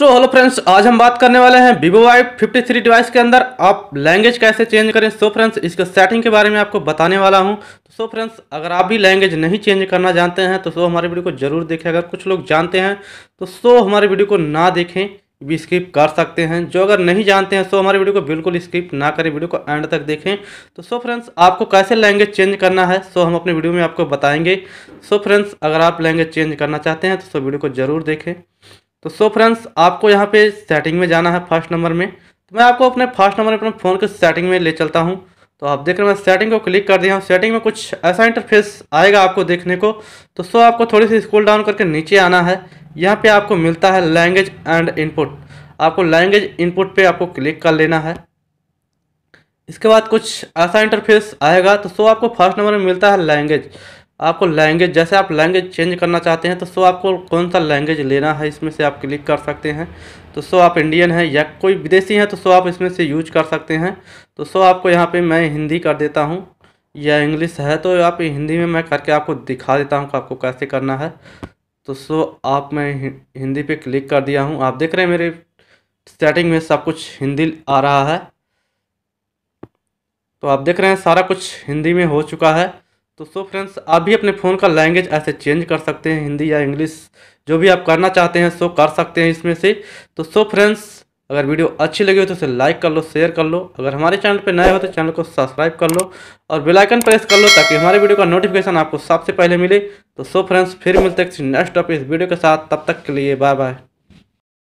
so hello friends आज हम बात करने वाले हैं Vivo Y fifty three device के अंदर आप लैंग्वेज कैसे चेंज करें सो so फ्रेंड्स इसके सेटिंग के बारे में आपको बताने वाला हूं तो सो फ्रेंड्स अगर आप भी लैंग्वेज नहीं चेंज करना जानते हैं तो सो हमारे वीडियो को जरूर देखें अगर कुछ लोग जानते हैं तो सो हमारे वीडियो को ना देखें भी स्किप कर सकते हैं जो अगर नहीं जानते हैं सो हमारे वीडियो को बिल्कुल स्किप ना करें वीडियो को एंड तक देखें तो सो फ्रेंड्स आपको कैसे लैंग्वेज चेंज करना है सो हम अपने वीडियो में आपको बताएंगे सो फ्रेंड्स अगर आप लैंग्वेज चेंज करना चाहते हैं तो सो वीडियो को ज़रूर देखें तो सो फ्रेंड्स आपको यहाँ पे सेटिंग में जाना है फर्स्ट नंबर में तो मैं आपको अपने फर्स्ट नंबर अपने फ़ोन के सेटिंग में ले चलता हूँ तो आप देख रहे हैं मैं सेटिंग को क्लिक कर दिया हूँ सेटिंग में कुछ ऐसा इंटरफेस आएगा आपको देखने को तो सो आपको थोड़ी सी स्कूल डाउन करके नीचे आना है यहाँ पर आपको मिलता है लैंग्वेज एंड इनपुट आपको लैंग्वेज इनपुट पर आपको क्लिक कर लेना है इसके बाद कुछ ऐसा इंटरफेस आएगा तो सो आपको फर्स्ट नंबर में मिलता है लैंग्वेज आपको लैंग्वेज जैसे आप लैंग्वेज चेंज करना चाहते हैं तो सो आपको कौन सा लैंग्वेज लेना है इसमें से आप क्लिक कर सकते हैं तो सो आप इंडियन हैं या कोई विदेशी हैं तो सो आप इसमें से यूज कर सकते हैं तो सो आपको यहाँ पे मैं हिंदी कर देता हूँ या इंग्लिश है तो आप हिंदी में मैं करके आपको दिखा देता हूँ आपको कैसे करना है तो सो आप मैं हिंदी पर क्लिक कर दिया हूँ आप देख रहे हैं मेरे सेटिंग में सब कुछ हिंदी आ रहा है तो आप देख रहे हैं सारा कुछ हिंदी में हो चुका है तो सो फ्रेंड्स आप भी अपने फ़ोन का लैंग्वेज ऐसे चेंज कर सकते हैं हिंदी या इंग्लिश जो भी आप करना चाहते हैं सो कर सकते हैं इसमें से तो सो फ्रेंड्स अगर वीडियो अच्छी लगी हो तो उसे लाइक कर लो शेयर कर लो अगर हमारे चैनल पर नए हो तो चैनल को सब्सक्राइब कर लो और बेल आइकन प्रेस कर लो ताकि हमारे वीडियो का नोटिफिकेशन आपको सबसे पहले मिले तो सो फ्रेंड्स फिर मिलते हैं नेक्स्ट टॉपिक इस वीडियो के साथ तब तक के लिए बाय बाय